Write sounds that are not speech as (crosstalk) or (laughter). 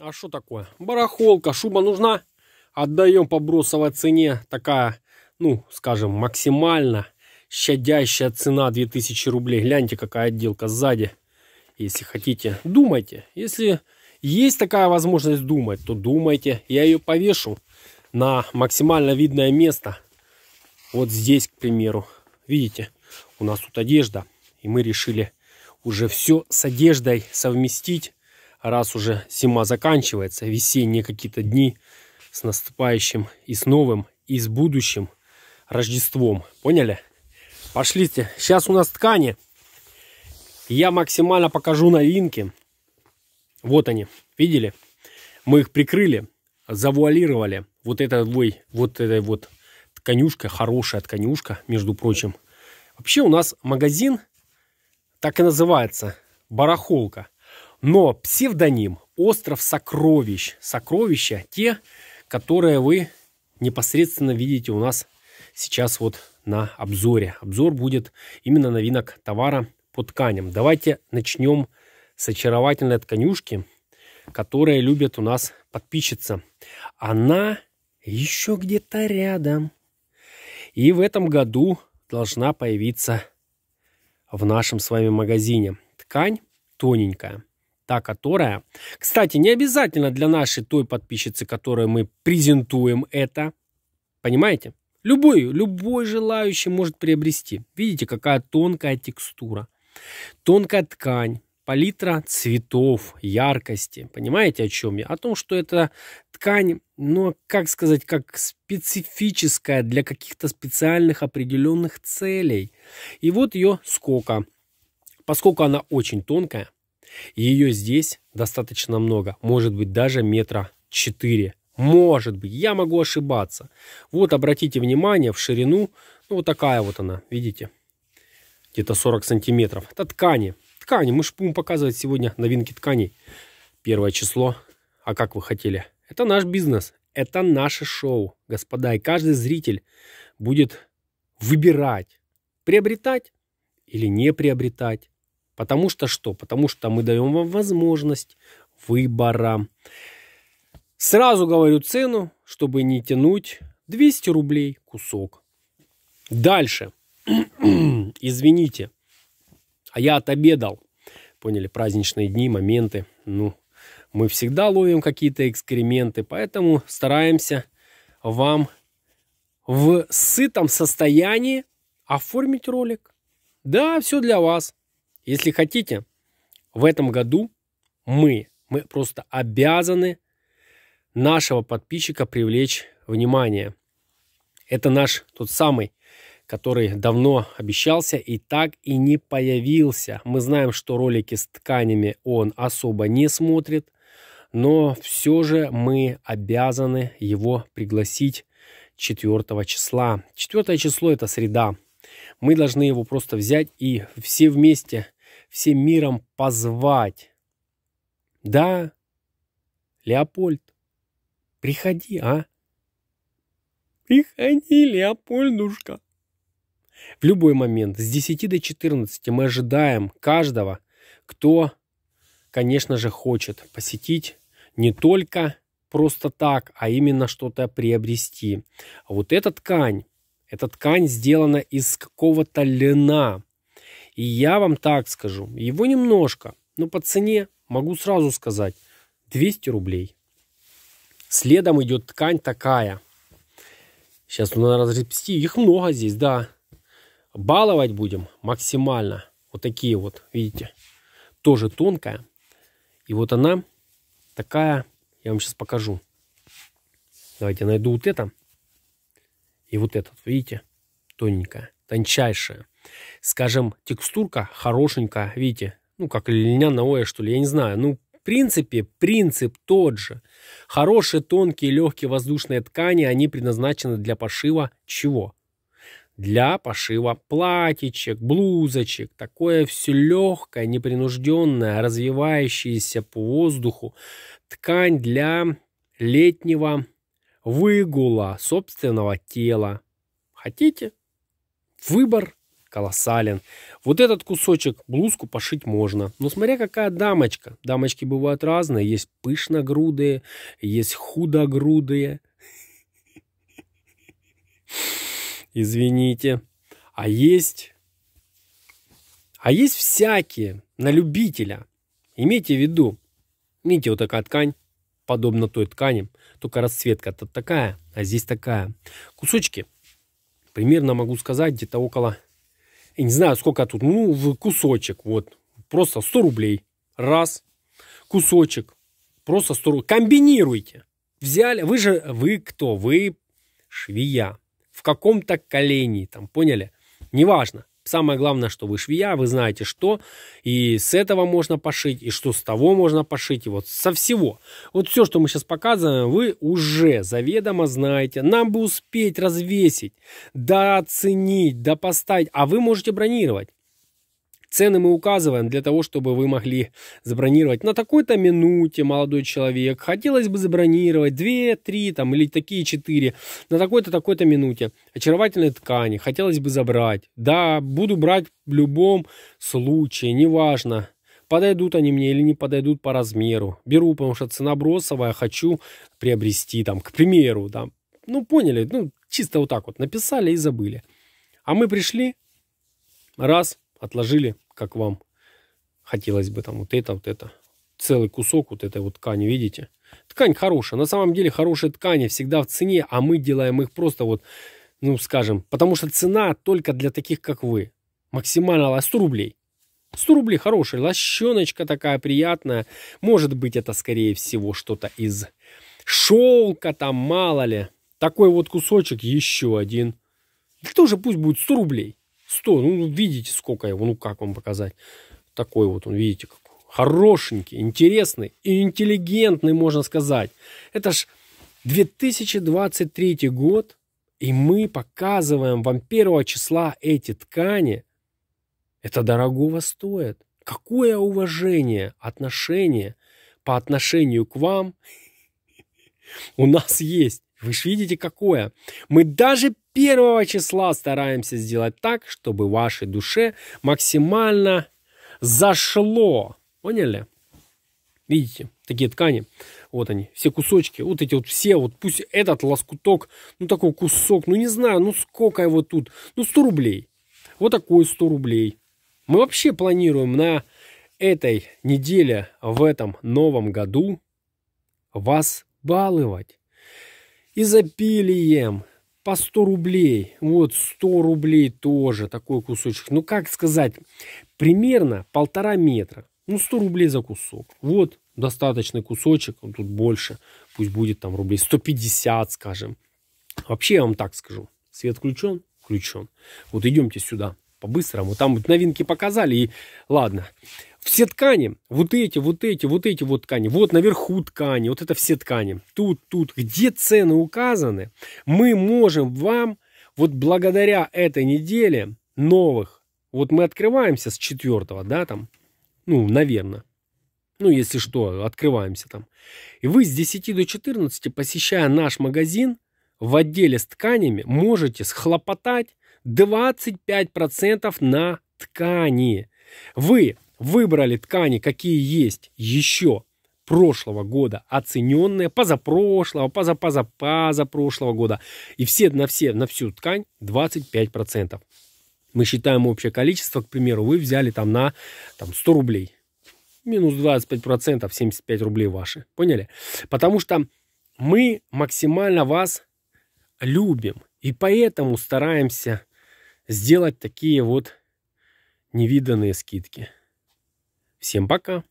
А что такое? Барахолка, шуба нужна. Отдаем по бросовой цене. Такая, ну, скажем, максимально щадящая цена 2000 рублей. Гляньте, какая отделка сзади. Если хотите, думайте. Если есть такая возможность думать, то думайте. Я ее повешу на максимально видное место. Вот здесь, к примеру. Видите, у нас тут одежда. И мы решили уже все с одеждой совместить раз уже зима заканчивается, весенние какие-то дни с наступающим и с новым, и с будущим Рождеством. Поняли? Пошлите. Сейчас у нас ткани. Я максимально покажу новинки. Вот они. Видели? Мы их прикрыли, завуалировали. Вот это ой, вот эта вот тканюшка, хорошая тканюшка, между прочим. Вообще у нас магазин так и называется. Барахолка. Но псевдоним «Остров сокровищ». Сокровища – те, которые вы непосредственно видите у нас сейчас вот на обзоре. Обзор будет именно новинок товара по тканям. Давайте начнем с очаровательной тканюшки, которая любит у нас подписчица. Она еще где-то рядом. И в этом году должна появиться в нашем с вами магазине. Ткань тоненькая, та, которая... Кстати, не обязательно для нашей той подписчицы, которой мы презентуем это. Понимаете? Любой, любой желающий может приобрести. Видите, какая тонкая текстура. Тонкая ткань, палитра цветов, яркости. Понимаете, о чем я? О том, что это ткань, ну, как сказать, как специфическая для каких-то специальных определенных целей. И вот ее сколько. Поскольку она очень тонкая, ее здесь достаточно много, может быть даже метра 4. Может быть, я могу ошибаться. Вот обратите внимание в ширину, ну вот такая вот она, видите, где-то 40 сантиметров. Это ткани, ткани, мы же будем показывать сегодня новинки тканей. Первое число, а как вы хотели. Это наш бизнес, это наше шоу, господа, и каждый зритель будет выбирать, приобретать или не приобретать. Потому что что? Потому что мы даем вам возможность выбора. Сразу говорю цену, чтобы не тянуть. 200 рублей кусок. Дальше. (clears throat) Извините. А я отобедал. Поняли, праздничные дни, моменты. Ну, мы всегда ловим какие-то экскременты, поэтому стараемся вам в сытом состоянии оформить ролик. Да, все для вас. Если хотите, в этом году мы, мы просто обязаны нашего подписчика привлечь внимание. Это наш тот самый, который давно обещался и так и не появился. Мы знаем, что ролики с тканями он особо не смотрит, но все же мы обязаны его пригласить 4 числа. 4 число это среда. Мы должны его просто взять и все вместе всем миром позвать. Да, Леопольд, приходи, а? Приходи, Леопольдушка. В любой момент, с 10 до 14, мы ожидаем каждого, кто, конечно же, хочет посетить не только просто так, а именно что-то приобрести. А вот эта ткань, эта ткань сделана из какого-то льна. И я вам так скажу, его немножко, но по цене могу сразу сказать 200 рублей. Следом идет ткань такая. Сейчас надо разрепсти. Их много здесь, да. Баловать будем максимально. Вот такие вот, видите. Тоже тонкая. И вот она такая. Я вам сейчас покажу. Давайте найду вот это. И вот этот, видите? Тоненькая, тончайшая. Скажем, текстурка хорошенькая, видите, ну, как льняное, что ли, я не знаю. Ну, в принципе, принцип тот же. Хорошие, тонкие, легкие воздушные ткани, они предназначены для пошива чего? Для пошива платьичек, блузочек. Такое все легкое, непринужденное, развивающееся по воздуху. Ткань для летнего выгула собственного тела. Хотите? Выбор колоссален. Вот этот кусочек блузку пошить можно. Но смотря какая дамочка. Дамочки бывают разные. Есть пышногрудые, есть худогрудые. Извините. А есть... А есть всякие на любителя. Имейте в виду. Видите, вот такая ткань, подобно той ткани, только расцветка-то такая, а здесь такая. Кусочки примерно могу сказать, где-то около я не знаю, сколько тут, ну, в кусочек, вот, просто 100 рублей, раз, кусочек, просто 100 рублей, комбинируйте. Взяли, вы же, вы кто? Вы швея в каком-то колене, там, поняли? Неважно. Самое главное, что вы швея, вы знаете, что и с этого можно пошить, и что с того можно пошить, и вот со всего. Вот все, что мы сейчас показываем, вы уже заведомо знаете. Нам бы успеть развесить, дооценить, допоставить, а вы можете бронировать. Цены мы указываем для того, чтобы вы могли забронировать на такой-то минуте, молодой человек. Хотелось бы забронировать 2, 3 там, или такие 4 на такой-то, такой-то минуте. Очаровательные ткани хотелось бы забрать. Да, буду брать в любом случае, неважно. Подойдут они мне или не подойдут по размеру. Беру, потому что цена бросовая, хочу приобрести там, к примеру, там. Ну, поняли, ну, чисто вот так вот написали и забыли. А мы пришли, раз, отложили, как вам хотелось бы, там вот это, вот это. Целый кусок вот этой вот ткани, видите? Ткань хорошая. На самом деле хорошие ткани всегда в цене, а мы делаем их просто вот, ну скажем, потому что цена только для таких, как вы. Максимально 100 рублей. 100 рублей хорошая, лощеночка такая приятная. Может быть, это, скорее всего, что-то из шелка там, мало ли. Такой вот кусочек, еще один. Да тоже пусть будет 100 рублей сто ну, видите, сколько его, ну, как вам показать. Такой вот он, видите, как хорошенький, интересный интеллигентный, можно сказать. Это ж 2023 год, и мы показываем вам первого числа эти ткани. Это дорогого стоит. Какое уважение, отношение по отношению к вам (laughs) у нас есть. Вы же видите, какое. Мы даже первого числа стараемся сделать так, чтобы вашей душе максимально зашло. Поняли? Видите, такие ткани. Вот они, все кусочки. Вот эти вот все. Вот пусть этот лоскуток, ну такой кусок, ну не знаю, ну сколько его тут. Ну 100 рублей. Вот такой 100 рублей. Мы вообще планируем на этой неделе, в этом новом году вас баловать изобилием, по 100 рублей. Вот 100 рублей тоже такой кусочек. Ну, как сказать, примерно полтора метра. Ну, 100 рублей за кусок. Вот достаточный кусочек, тут больше. Пусть будет там рублей 150, скажем. Вообще, я вам так скажу. Свет включен? Включен. Вот идемте сюда по-быстрому. Там вот новинки показали, и ладно. Все ткани, вот эти, вот эти, вот эти вот ткани, вот наверху ткани, вот это все ткани, тут, тут, где цены указаны, мы можем вам вот благодаря этой неделе новых, вот мы открываемся с четвертого, да, там, ну, наверное, ну, если что, открываемся там. И вы с 10 до 14, посещая наш магазин в отделе с тканями, можете схлопотать 25% на ткани. Вы Выбрали ткани, какие есть еще прошлого года, оцененные позапрошлого, позапозапозапрошлого года. И все на, все на всю ткань 25%. Мы считаем общее количество, к примеру, вы взяли там на там, 100 рублей. Минус 25%, 75 рублей ваши. Поняли? Потому что мы максимально вас любим. И поэтому стараемся сделать такие вот невиданные скидки. Всем пока!